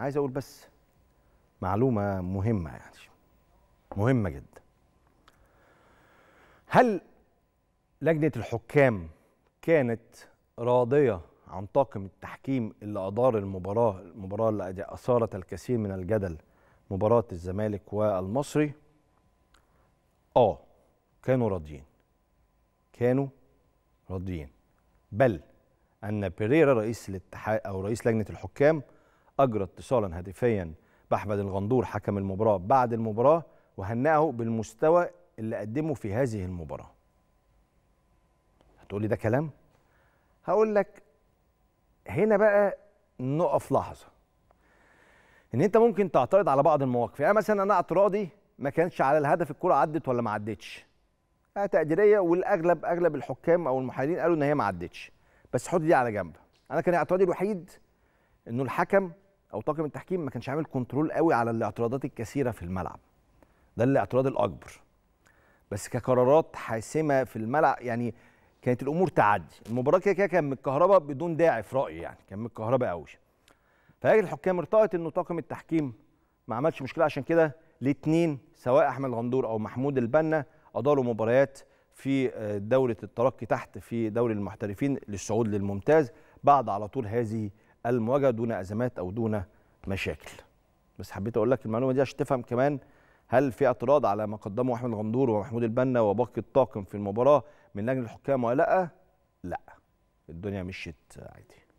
عايز اقول بس معلومه مهمه يعني مهمه جدا هل لجنه الحكام كانت راضيه عن طاقم التحكيم اللي ادار المباراه المباراه اللي اثارت الكثير من الجدل مباراه الزمالك والمصري اه كانوا راضيين كانوا راضيين بل ان بيريرا رئيس الاتحاد او رئيس لجنه الحكام أجرى اتصالا هاتفيا بأحمد الغندور حكم المباراة بعد المباراة وهنأه بالمستوى اللي قدمه في هذه المباراة هتقولي ده كلام هقول لك هنا بقى نقف لحظة ان انت ممكن تعترض على بعض المواقف يعني مثلا انا اعتراضي ما كانش على الهدف الكرة عدت ولا ما عدتش آه تقديريه والاغلب اغلب الحكام او المحللين قالوا ان هي ما عدتش بس حط دي على جنب انا كان اعتراضي الوحيد انه الحكم او طاقم التحكيم ما كانش عامل كنترول قوي على الاعتراضات الكثيره في الملعب ده الاعتراض الاكبر بس كقرارات حاسمه في الملعب يعني كانت الامور تعدي المباراه كده كده كان من الكهرباء بدون داعي في رايي يعني كان من الكهرباء قوي فهي الحكام ارتأت انه طاقم التحكيم ما عملش مشكله عشان كده الاثنين سواء احمد غندور او محمود البنا اداروا مباريات في آه، دوله الترقي تحت في دوري المحترفين للصعود للممتاز بعد على طول هذه المواجهه دون ازمات او دون مشاكل بس حبيت اقول لك المعلومه دي عشان تفهم كمان هل في اعتراض على ما قدمه احمد الغندور ومحمود البنا وباقي الطاقم في المباراه من لجنه الحكام ولا لا لا الدنيا مشيت عادي